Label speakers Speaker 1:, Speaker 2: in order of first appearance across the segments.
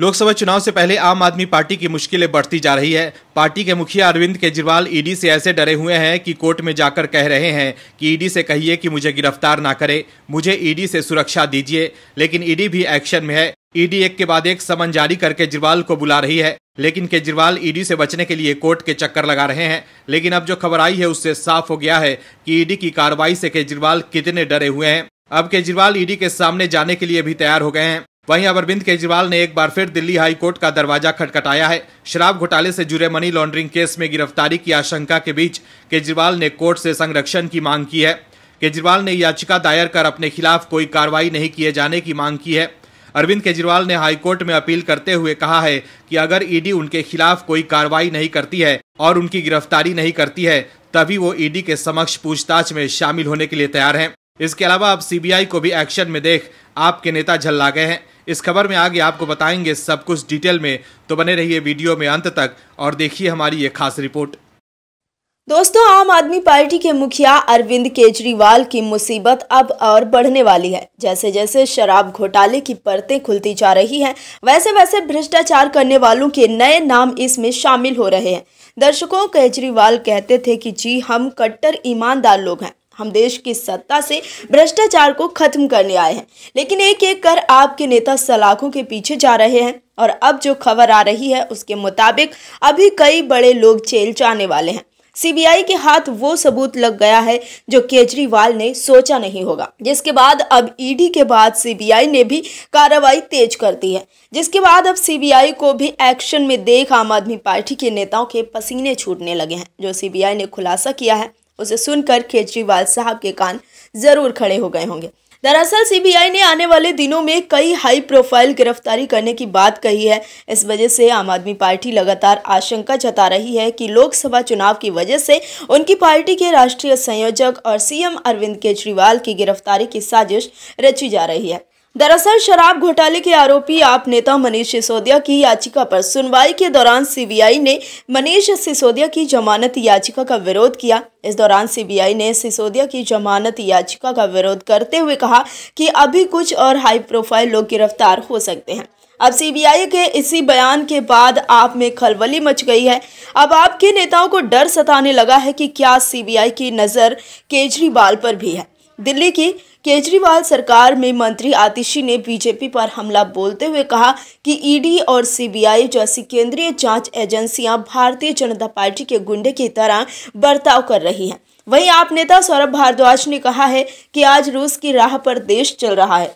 Speaker 1: लोकसभा चुनाव से पहले आम आदमी पार्टी की मुश्किलें बढ़ती जा रही है पार्टी के मुखिया अरविंद केजरीवाल ईडी से ऐसे डरे हुए हैं कि कोर्ट में जाकर कह रहे हैं कि ईडी से कहिए कि मुझे गिरफ्तार ना करे मुझे ईडी से सुरक्षा दीजिए लेकिन ईडी भी एक्शन में है ईडी एक के बाद एक समन जारी कर केजरीवाल को बुला रही है लेकिन केजरीवाल ईडी से बचने के लिए कोर्ट के चक्कर लगा रहे हैं लेकिन अब जो खबर आई है उससे साफ हो गया है कि ईडी की कार्रवाई से केजरीवाल कितने डरे हुए हैं अब केजरीवाल ईडी के सामने जाने के लिए भी तैयार हो गए हैं वहीं अरविंद केजरीवाल ने एक बार फिर दिल्ली हाई कोर्ट का दरवाजा खटखटाया है शराब घोटाले से जुड़े मनी लॉन्ड्रिंग केस में गिरफ्तारी की आशंका के बीच केजरीवाल ने कोर्ट से संरक्षण की मांग की है केजरीवाल ने याचिका दायर कर अपने खिलाफ कोई कार्रवाई नहीं किए जाने की मांग की है अरविंद केजरीवाल ने हाईकोर्ट में अपील करते हुए कहा है कि अगर ईडी उनके खिलाफ कोई कार्रवाई नहीं करती है और उनकी गिरफ्तारी नहीं करती है तभी वो ईडी के समक्ष पूछताछ में शामिल होने के लिए तैयार हैं इसके अलावा अब सीबीआई को भी एक्शन में देख आपके नेता झल्ला गए हैं इस खबर में आगे आपको बताएंगे सब कुछ डिटेल में तो बने रहिए वीडियो में अंत तक और देखिए हमारी ये खास रिपोर्ट
Speaker 2: दोस्तों आम आदमी पार्टी के मुखिया अरविंद केजरीवाल की मुसीबत अब और बढ़ने वाली है जैसे जैसे शराब घोटाले की परतें खुलती जा रही हैं वैसे वैसे भ्रष्टाचार करने वालों के नए नाम इसमें शामिल हो रहे हैं दर्शकों केजरीवाल कहते थे कि जी हम कट्टर ईमानदार लोग हैं हम देश की सत्ता से भ्रष्टाचार को खत्म करने आए हैं लेकिन एक एक कर आपके नेता सलाखों के पीछे जा रहे हैं और अब जो खबर आ रही है उसके मुताबिक अभी कई बड़े लोग जेल जाने वाले हैं सीबीआई के हाथ वो सबूत लग गया है जो केजरीवाल ने सोचा नहीं होगा जिसके बाद अब ईडी के बाद सीबीआई ने भी कार्रवाई तेज कर दी है जिसके बाद अब सीबीआई को भी एक्शन में देख आम आदमी पार्टी के नेताओं के पसीने छूटने लगे हैं जो सीबीआई ने खुलासा किया है उसे सुनकर केजरीवाल साहब के कान जरूर खड़े हो गए होंगे दरअसल सीबीआई ने आने वाले दिनों में कई हाई प्रोफाइल गिरफ्तारी करने की बात कही है इस वजह से आम आदमी पार्टी लगातार आशंका जता रही है कि लोकसभा चुनाव की वजह से उनकी पार्टी के राष्ट्रीय संयोजक और सीएम अरविंद केजरीवाल की गिरफ्तारी की साजिश रची जा रही है दरअसल शराब घोटाले के आरोपी आप नेता मनीष सिसोदिया की याचिका पर सुनवाई के दौरान सीबीआई ने मनीष सिसोदिया की जमानत याचिका का विरोध किया इस दौरान सीबीआई ने सिसोदिया की जमानत याचिका का विरोध करते हुए कहा कि अभी कुछ और हाई प्रोफाइल लोग गिरफ्तार हो सकते हैं अब सीबीआई के इसी बयान के बाद आप में खलबली मच गई है अब आपके नेताओं को डर सताने लगा है कि क्या सीबीआई की नज़र केजरीवाल पर भी है दिल्ली की केजरीवाल सरकार में मंत्री आतिशी ने बीजेपी पर हमला बोलते हुए कहा कि ईडी और सीबीआई जैसी केंद्रीय जांच एजेंसियां भारतीय जनता पार्टी के गुंडे की तरह बर्ताव कर रही हैं वहीं आप नेता सौरभ भारद्वाज ने कहा है कि आज रूस की राह पर देश चल रहा है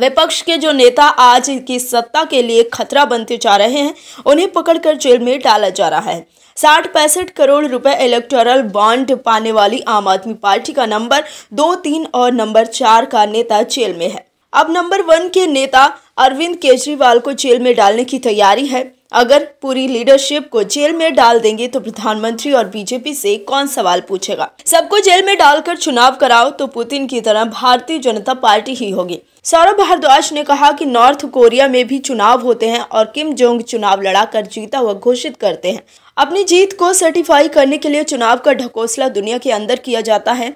Speaker 2: विपक्ष के जो नेता आज की सत्ता के लिए खतरा बनते जा रहे हैं उन्हें पकड़कर जेल में डाला जा रहा है साठ पैंसठ करोड़ रुपए इलेक्टोरल बॉन्ड पाने वाली आम आदमी पार्टी का नंबर दो तीन और नंबर चार का नेता जेल में है अब नंबर वन के नेता अरविंद केजरीवाल को जेल में डालने की तैयारी है अगर पूरी लीडरशिप को जेल में डाल देंगे तो प्रधानमंत्री और बीजेपी से कौन सवाल पूछेगा सबको जेल में डालकर चुनाव कराओ तो पुतिन की तरह भारतीय जनता पार्टी ही होगी सौरभ भारद्वाज ने कहा कि नॉर्थ कोरिया में भी चुनाव होते हैं और किम जोंग चुनाव लड़ाकर जीता हुआ घोषित करते हैं अपनी जीत को सर्टिफाई करने के लिए चुनाव का ढकोसला दुनिया के अंदर किया जाता है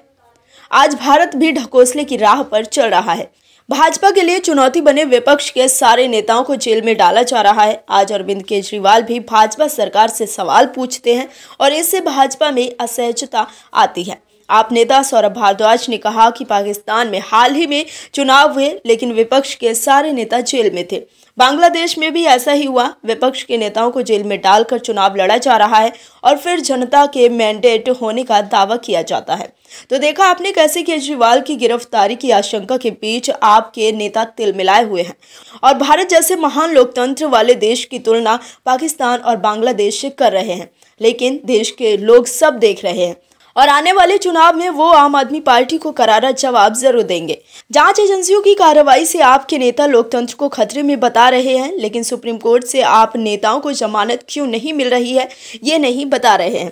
Speaker 2: आज भारत भी ढकोसले की राह पर चल रहा है भाजपा के लिए चुनौती बने विपक्ष के सारे नेताओं को जेल में डाला जा रहा है आज अरविंद केजरीवाल भी भाजपा सरकार से सवाल पूछते हैं और इससे भाजपा में असहजता आती है आप नेता सौरभ भारद्वाज ने कहा कि पाकिस्तान में हाल ही में चुनाव हुए लेकिन विपक्ष के सारे नेता जेल में थे बांग्लादेश में भी ऐसा ही हुआ विपक्ष के नेताओं को जेल में डालकर चुनाव लड़ा जा रहा है और फिर जनता के मैंडेट होने का दावा किया जाता है तो देखा आपने कैसे केजरीवाल की गिरफ्तारी की आशंका के बीच आपके नेता तिल मिलाए हुए हैं और भारत जैसे महान लोकतंत्र वाले देश की तुलना पाकिस्तान और बांग्लादेश से कर रहे हैं लेकिन देश के लोग सब देख रहे हैं और आने वाले चुनाव में वो आम आदमी पार्टी को करारा जवाब जरूर देंगे जांच एजेंसियों की कार्रवाई से आपके नेता लोकतंत्र को खतरे में बता रहे हैं लेकिन सुप्रीम कोर्ट से आप नेताओं को जमानत क्यों नहीं मिल रही है ये नहीं बता
Speaker 1: रहे हैं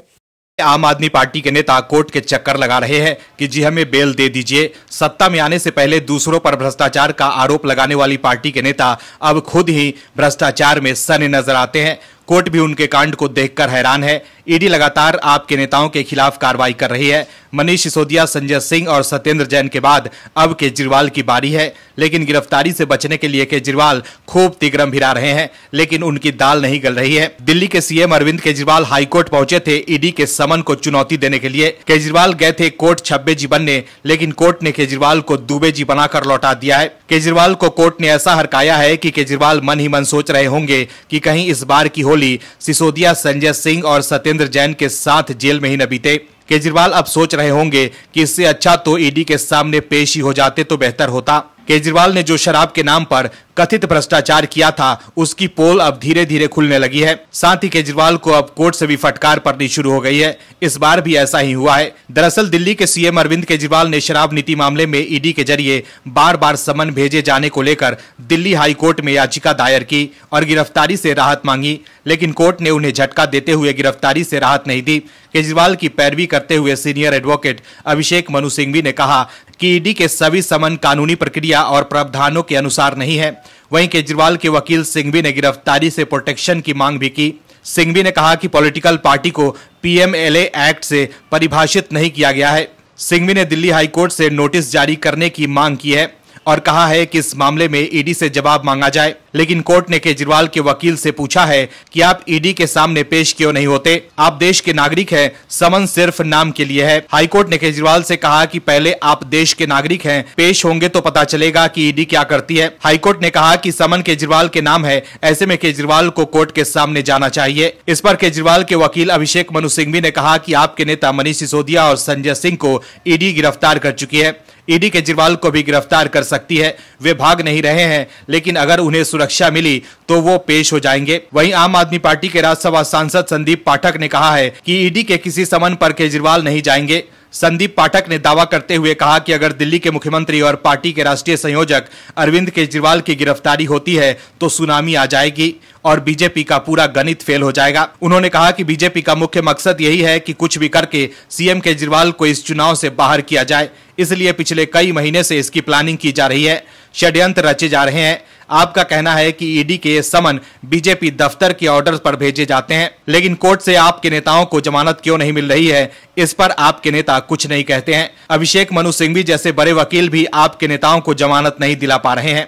Speaker 1: आम आदमी पार्टी के नेता कोर्ट के चक्कर लगा रहे हैं कि जी हमें बेल दे दीजिए सत्ता में आने से पहले दूसरों पर भ्रष्टाचार का आरोप लगाने वाली पार्टी के नेता अब खुद ही भ्रष्टाचार में सने नजर आते हैं कोर्ट भी उनके कांड को देखकर हैरान है ईडी लगातार आपके नेताओं के खिलाफ कार्रवाई कर रही है मनीष सिसोदिया संजय सिंह और सत्येंद्र जैन के बाद अब केजरीवाल की बारी है लेकिन गिरफ्तारी से बचने के लिए केजरीवाल खूब तिगरम भिरा रहे हैं लेकिन उनकी दाल नहीं गल रही है दिल्ली के सीएम अरविंद केजरीवाल हाईकोर्ट पहुंचे थे ईडी के समन को चुनौती देने के लिए केजरीवाल गए थे कोर्ट छब्बे जी बनने लेकिन कोर्ट ने केजरीवाल को दुबे जी बनाकर लौटा दिया है केजरीवाल को कोर्ट ने ऐसा हरकाया है की केजरीवाल मन ही मन सोच रहे होंगे की कहीं इस बार की होली सिसोदिया संजय सिंह और सत्येंद्र नरेंद्र जैन के साथ जेल में ही न बीते केजरीवाल अब सोच रहे होंगे कि इससे अच्छा तो ईडी e के सामने पेश ही हो जाते तो बेहतर होता केजरीवाल ने जो शराब के नाम पर कथित भ्रष्टाचार किया था उसकी पोल अब धीरे धीरे खुलने लगी है साथ ही केजरीवाल को अब कोर्ट से भी फटकार पड़नी शुरू हो गई है इस बार भी ऐसा ही हुआ है दरअसल दिल्ली के सीएम अरविंद केजरीवाल ने शराब नीति मामले में ईडी के जरिए बार बार समन भेजे जाने को लेकर दिल्ली हाई कोर्ट में याचिका दायर की और गिरफ्तारी से राहत मांगी लेकिन कोर्ट ने उन्हें झटका देते हुए गिरफ्तारी से राहत नहीं दी केजरीवाल की पैरवी करते हुए सीनियर एडवोकेट अभिषेक मनु सिंघवी ने कहा कि ईडी के सभी समन कानूनी प्रक्रिया और प्रावधानों के अनुसार नहीं है वहीं केजरीवाल के वकील सिंघवी ने गिरफ्तारी से प्रोटेक्शन की मांग भी की सिंघवी ने कहा कि पॉलिटिकल पार्टी को पीएमएलए एक्ट से परिभाषित नहीं किया गया है सिंघवी ने दिल्ली हाईकोर्ट से नोटिस जारी करने की मांग की है और कहा है कि इस मामले में ईडी e से जवाब मांगा जाए लेकिन कोर्ट ने केजरीवाल के वकील से पूछा है कि आप ईडी e के सामने पेश क्यों नहीं होते आप देश के नागरिक हैं समन सिर्फ नाम के लिए है हाईकोर्ट ने केजरीवाल से कहा कि पहले आप देश के नागरिक हैं पेश होंगे तो पता चलेगा कि ईडी e क्या करती है हाईकोर्ट ने कहा कि समन केजरीवाल के नाम है ऐसे में केजरीवाल को कोर्ट के सामने जाना चाहिए इस पर केजरीवाल के वकील अभिषेक मनु सिंघवी ने कहा की आपके नेता मनीष सिसोदिया और संजय सिंह को ईडी गिरफ्तार कर चुकी है ईडी केजरीवाल को भी गिरफ्तार कर सकती है वे भाग नहीं रहे हैं लेकिन अगर उन्हें सुरक्षा मिली तो वो पेश हो जाएंगे वहीं आम आदमी पार्टी के राज्यसभा सांसद संदीप पाठक ने कहा है कि ईडी के किसी समन पर केजरीवाल नहीं जाएंगे संदीप पाठक ने दावा करते हुए कहा कि अगर दिल्ली के मुख्यमंत्री और पार्टी के राष्ट्रीय संयोजक अरविंद केजरीवाल की गिरफ्तारी होती है तो सुनामी आ जाएगी और बीजेपी का पूरा गणित फेल हो जाएगा उन्होंने कहा कि बीजेपी का मुख्य मकसद यही है कि कुछ भी करके सीएम केजरीवाल को इस चुनाव से बाहर किया जाए इसलिए पिछले कई महीने से इसकी प्लानिंग की जा रही है षड्यंत्र रचे जा रहे हैं आपका कहना है कि ईडी e के समन बीजेपी दफ्तर के ऑर्डर पर भेजे जाते हैं लेकिन कोर्ट से आपके नेताओं को जमानत क्यों नहीं मिल रही है इस पर आपके नेता कुछ नहीं कहते हैं अभिषेक मनु भी जैसे बड़े वकील भी आपके नेताओं को जमानत नहीं दिला पा रहे हैं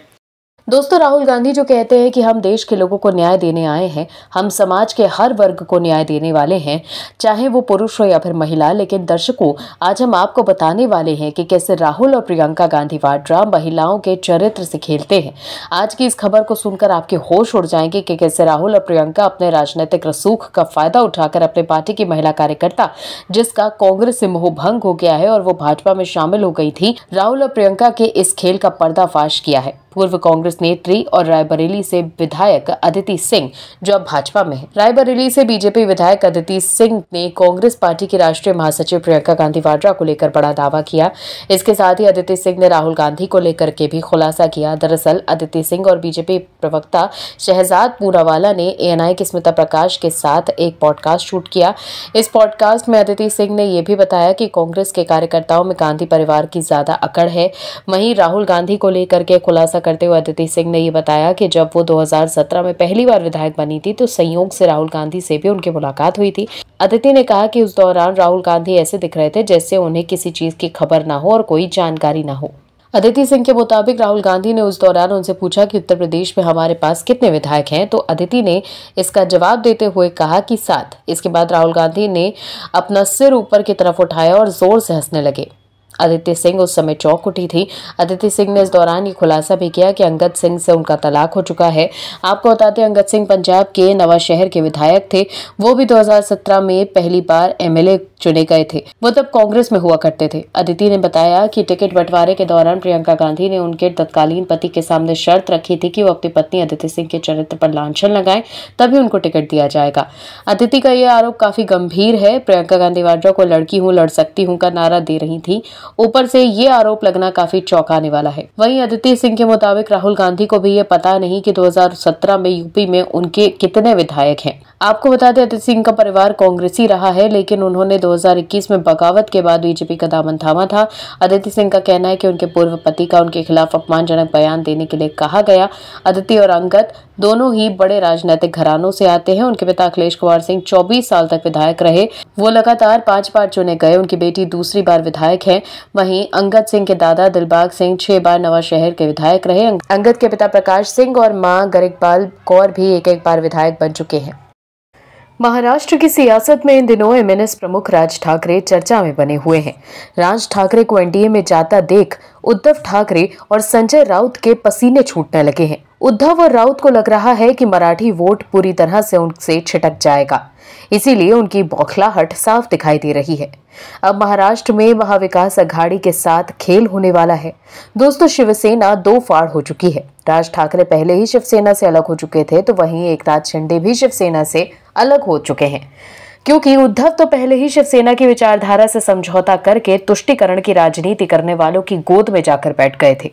Speaker 3: दोस्तों राहुल गांधी जो कहते हैं कि हम देश के लोगों को न्याय देने आए हैं हम समाज के हर वर्ग को न्याय देने वाले हैं चाहे वो पुरुष हो या फिर महिला लेकिन दर्शकों आज हम आपको बताने वाले हैं कि कैसे राहुल और प्रियंका गांधी वाड्रा महिलाओं के चरित्र से खेलते हैं आज की इस खबर को सुनकर आपके होश उड़ जाएंगे कि कैसे राहुल और प्रियंका अपने राजनीतिक रसूख का फायदा उठाकर अपने पार्टी की महिला कार्यकर्ता जिसका कांग्रेस से मोह भंग हो गया है और वो भाजपा में शामिल हो गई थी राहुल और प्रियंका के इस खेल का पर्दाफाश किया है पूर्व कांग्रेस नेत्री और रायबरेली से विधायक अदिति सिंह जो अब भाजपा में है रायबरेली से बीजेपी विधायक अदिति सिंह ने कांग्रेस पार्टी के राष्ट्रीय महासचिव प्रियंका गांधी वाड्रा को लेकर बड़ा दावा किया इसके साथ ही अदिति सिंह ने राहुल गांधी को लेकर के भी खुलासा किया दरअसल अदिति सिंह और बीजेपी प्रवक्ता शहजाद पूनावाला ने एएनआई की स्मिता प्रकाश के साथ एक पॉडकास्ट शूट किया इस पॉडकास्ट में अदिति सिंह ने यह भी बताया कि कांग्रेस के कार्यकर्ताओं में गांधी परिवार की ज्यादा अकड़ है वहीं राहुल गांधी को लेकर के खुलासा करते हुए अदिति सिंह ने यह बताया कि जब वो 2017 में पहली बार विधायक बनी थी तो संयोग से राहुल गांधी से भी उनकी मुलाकात हुई थी अदिति ने कहा कि उस दौरान राहुल गांधी ऐसे दिख रहे थे जैसे उन्हें किसी चीज की खबर ना हो और कोई जानकारी ना हो अदिति सिंह के मुताबिक राहुल गांधी ने उस दौरान उनसे पूछा कि उत्तर प्रदेश में हमारे पास कितने विधायक हैं तो अदिति ने इसका जवाब देते हुए कहा कि सात इसके बाद राहुल गांधी ने अपना सिर ऊपर की तरफ उठाया और जोर से हंसने लगे आदित्य सिंह उस समय चौक उठी थी आदित्य सिंह ने इस दौरान ये खुलासा भी किया कि अंगद सिंह से उनका तलाक हो चुका है आपको बताते हैं अंगद सिंह पंजाब के नवाशहर के विधायक थे वो भी 2017 में पहली बार एमएलए चुने गए थे वो तब कांग्रेस में हुआ करते थे अदिति ने बताया कि टिकट बंटवारे के दौरान प्रियंका गांधी ने उनके तत्कालीन पति के सामने शर्त रखी थी कि वो अपनी पत्नी अदिति सिंह के चरित्र पर लांछन लगाएं तभी उनको टिकट दिया जाएगा अदिति का यह आरोप काफी गंभीर है प्रियंका गांधी वाड्रा को लड़की हूँ लड़ सकती हूँ का नारा दे रही थी ऊपर से ये आरोप लगना काफी चौंकाने वाला है वहीं अदिति सिंह के मुताबिक राहुल गांधी को भी ये पता नहीं कि 2017 में यूपी में उनके कितने विधायक हैं आपको बता दें अदिति सिंह का परिवार कांग्रेसी रहा है लेकिन उन्होंने 2021 में बगावत के बाद बीजेपी का दामन थामा था अदिति सिंह का कहना है कि उनके पूर्व पति का उनके खिलाफ अपमानजनक बयान देने के लिए कहा गया अदिति और अंगत दोनों ही बड़े राजनीतिक घरानों से आते हैं उनके पिता अखिलेश कुमार सिंह चौबीस साल तक विधायक रहे वो लगातार पांच बार चुने गए उनकी बेटी दूसरी बार विधायक है वहीं अंगद सिंह के दादा दिलबाग सिंह छह बार नवाशहर के विधायक रहे अंगद के पिता प्रकाश सिंह और माँ गरिकपाल कौर भी एक एक बार विधायक बन चुके हैं महाराष्ट्र की सियासत में इन दिनों एमएनएस प्रमुख राज ठाकरे चर्चा में बने हुए हैं राज ठाकरे को एनडीए में जाता देख उद्धव ठाकरे और संजय राउत के पसीने छूटने लगे हैं उद्धव और राउत को लग रहा है कि मराठी वोट पूरी तरह से उनसे छिटक जाएगा इसीलिए उनकी बौखलाहट साफ दिखाई दे रही है अब महाराष्ट्र में महाविकास अघाड़ी के साथ खेल होने वाला है दोस्तों शिवसेना दो फाड़ हो चुकी है राज ठाकरे पहले ही शिवसेना से अलग हो चुके थे तो वहीं एक नाथ शिंदे भी शिवसेना से अलग हो चुके हैं क्योंकि उद्धव तो पहले ही शिवसेना की विचारधारा से समझौता करके तुष्टिकरण की राजनीति करने वालों की गोद में जाकर बैठ गए थे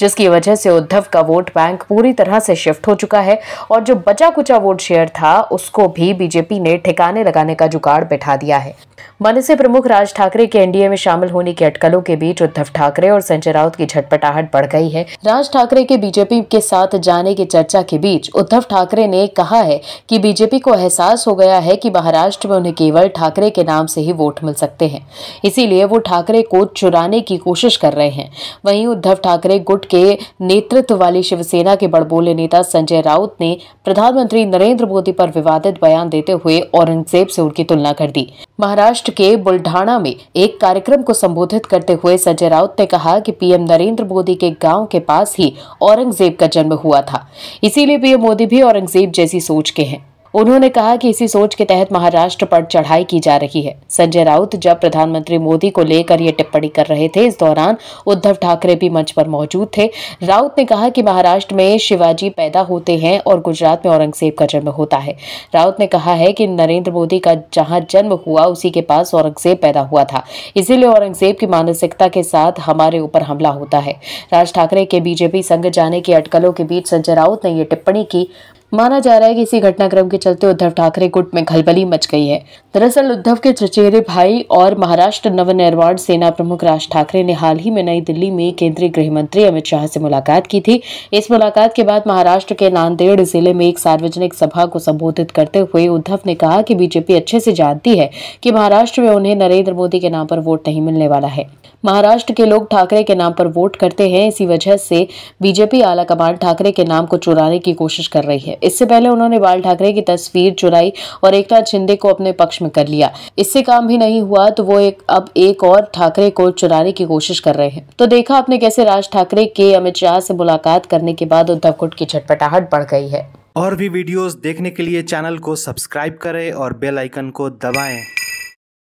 Speaker 3: जिसकी वजह से उद्धव का वोट बैंक पूरी तरह से शिफ्ट हो चुका है और जो बचा कुचा वोट शेयर था उसको भी बीजेपी ने ठिकाने लगाने का जुगाड़ बैठा दिया है मनसे प्रमुख राज ठाकरे के एनडीए में शामिल होने की अटकलों के बीच उद्धव ठाकरे और संजय राउत की झटपटाहट बढ़ गई है राज ठाकरे के बीजेपी के साथ जाने की चर्चा के बीच उद्धव ठाकरे ने कहा है कि बीजेपी को एहसास हो गया है कि महाराष्ट्र में उन्हें केवल ठाकरे के नाम से ही वोट मिल सकते हैं इसीलिए वो ठाकरे को चुराने की कोशिश कर रहे हैं वहीं उद्धव ठाकरे गुट के नेतृत्व वाली शिवसेना के बड़बोले नेता संजय राउत ने प्रधानमंत्री नरेंद्र मोदी पर विवादित बयान देते हुए औरंगजेब से उनकी तुलना कर दी महाराष्ट्र के बुल्ढाणा में एक कार्यक्रम को संबोधित करते हुए संजय राउत ने कहा कि पीएम नरेंद्र मोदी के गांव के पास ही औरंगजेब का जन्म हुआ था इसीलिए पीएम मोदी भी औरंगजेब जैसी सोच के हैं उन्होंने कहा कि इसी सोच के तहत महाराष्ट्र पर चढ़ाई की जा रही है संजय राउत जब प्रधानमंत्री मोदी को लेकर यह टिप्पणी कर रहे थे इस दौरान उद्धव ठाकरे भी मंच पर मौजूद थे राउत ने कहा कि महाराष्ट्र में शिवाजी पैदा होते हैं और गुजरात में औरंगजेब का जन्म होता है राउत ने कहा है कि नरेंद्र मोदी का जहां जन्म हुआ उसी के पास औरंगजेब पैदा हुआ था इसीलिए औरंगजेब की मानसिकता के साथ हमारे ऊपर हमला होता है राज ठाकरे के बीजेपी संघ जाने की अटकलों के बीच संजय राउत ने यह टिप्पणी की माना जा रहा है कि इसी घटनाक्रम के चलते उद्धव ठाकरे गुट में खलबली मच गई है दरअसल उद्धव के चचेरे भाई और महाराष्ट्र नवनिर्माण सेना प्रमुख राज ठाकरे ने हाल ही में नई दिल्ली में केंद्रीय गृह मंत्री अमित शाह से मुलाकात की थी इस मुलाकात के बाद महाराष्ट्र के नांदेड़ जिले में एक सार्वजनिक सभा को संबोधित करते हुए उद्धव ने कहा कि बीजेपी अच्छे से जानती है कि महाराष्ट्र में उन्हें नरेंद्र मोदी के नाम पर वोट नहीं मिलने वाला है महाराष्ट्र के लोग ठाकरे के नाम पर वोट करते हैं इसी वजह से बीजेपी आला कमान ठाकरे के नाम को चुराने की कोशिश कर रही है इससे पहले उन्होंने बाल ठाकरे की तस्वीर चुराई और एकनाथ शिंदे को अपने पक्ष में कर लिया इससे काम भी नहीं हुआ तो वो एक अब एक और ठाकरे को चुराने की कोशिश कर रहे हैं तो देखा आपने कैसे राज ठाकरे के अमित शाह से मुलाकात करने के बाद उद्धव गुट की छटपटाहट बढ़ गई है
Speaker 1: और भी वीडियोस देखने के लिए चैनल को सब्सक्राइब करें और बेल आइकन को दबाएं।